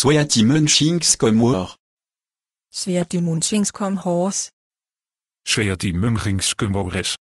Sværtimunchingskom hår. Sværtimunchingskom hårs. Sværtimunchingskom hårs.